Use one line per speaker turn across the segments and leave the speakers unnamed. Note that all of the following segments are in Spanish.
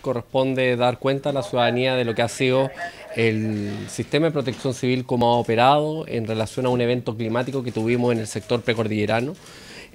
corresponde dar cuenta a la ciudadanía de lo que ha sido el sistema de protección civil como ha operado en relación a un evento climático que tuvimos en el sector precordillerano.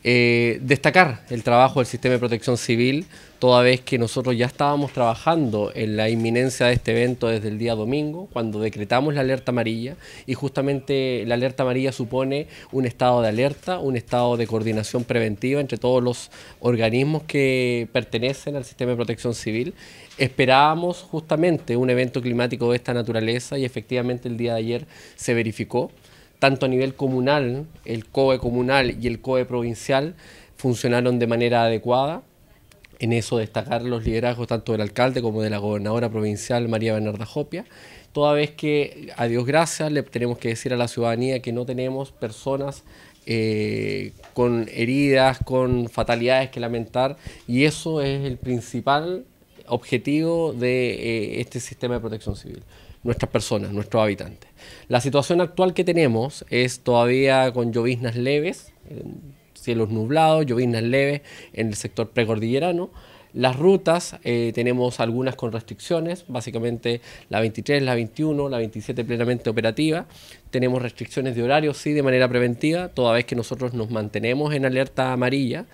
Eh, destacar el trabajo del sistema de protección civil, toda vez que nosotros ya estábamos trabajando en la inminencia de este evento desde el día domingo, cuando decretamos la alerta amarilla, y justamente la alerta amarilla supone un estado de alerta, un estado de coordinación preventiva entre todos los organismos que pertenecen al sistema de protección civil. Esperábamos justamente un evento climático de esta naturaleza y efectivamente el día de ayer se verificó tanto a nivel comunal, el COE comunal y el COE provincial funcionaron de manera adecuada. En eso destacar los liderazgos tanto del alcalde como de la gobernadora provincial María Bernarda Jopia, toda vez que, a Dios gracias, le tenemos que decir a la ciudadanía que no tenemos personas eh, con heridas, con fatalidades que lamentar, y eso es el principal objetivo de eh, este sistema de protección civil nuestras personas, nuestros habitantes. La situación actual que tenemos es todavía con lloviznas leves, cielos nublados, lloviznas leves en el sector precordillerano. Las rutas, eh, tenemos algunas con restricciones, básicamente la 23, la 21, la 27 plenamente operativa. Tenemos restricciones de horario, sí, de manera preventiva, toda vez que nosotros nos mantenemos en alerta amarilla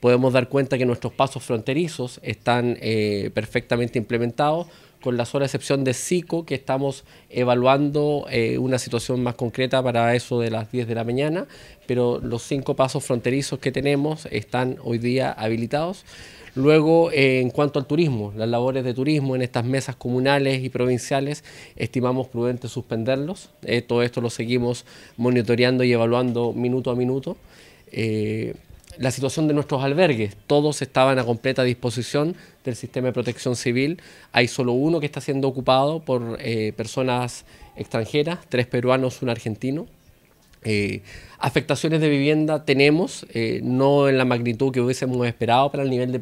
podemos dar cuenta que nuestros pasos fronterizos están eh, perfectamente implementados con la sola excepción de SICO, que estamos evaluando eh, una situación más concreta para eso de las 10 de la mañana, pero los cinco pasos fronterizos que tenemos están hoy día habilitados. Luego, eh, en cuanto al turismo, las labores de turismo en estas mesas comunales y provinciales, estimamos prudente suspenderlos. Eh, todo esto lo seguimos monitoreando y evaluando minuto a minuto la situación de nuestros albergues. Todos estaban a completa disposición del sistema de protección civil. Hay solo uno que está siendo ocupado por eh, personas extranjeras, tres peruanos, un argentino. Eh, afectaciones de vivienda tenemos, eh, no en la magnitud que hubiésemos esperado para el nivel de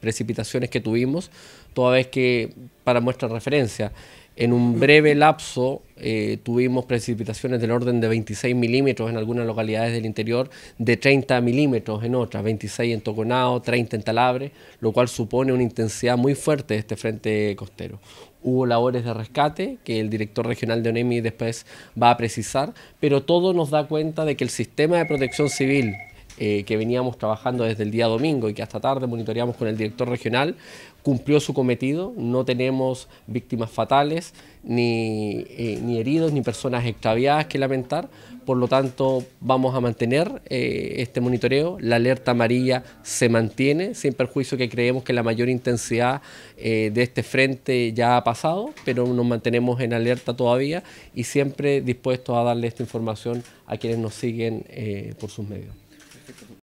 precipitaciones que tuvimos, toda vez que para nuestra referencia. En un breve lapso eh, tuvimos precipitaciones del orden de 26 milímetros en algunas localidades del interior, de 30 milímetros en otras, 26 en Toconao, 30 en Talabre, lo cual supone una intensidad muy fuerte de este frente costero. Hubo labores de rescate que el director regional de ONEMI después va a precisar, pero todo nos da cuenta de que el sistema de protección civil eh, que veníamos trabajando desde el día domingo y que hasta tarde monitoreamos con el director regional, cumplió su cometido. No tenemos víctimas fatales, ni, eh, heridos, ni personas extraviadas que lamentar. Por lo tanto, vamos a mantener eh, este monitoreo. La alerta amarilla se mantiene, sin perjuicio que creemos que la mayor intensidad de este frente ya ha pasado, pero nos mantenemos en alerta todavía y siempre dispuestos a darle esta información a quienes nos siguen por sus medios.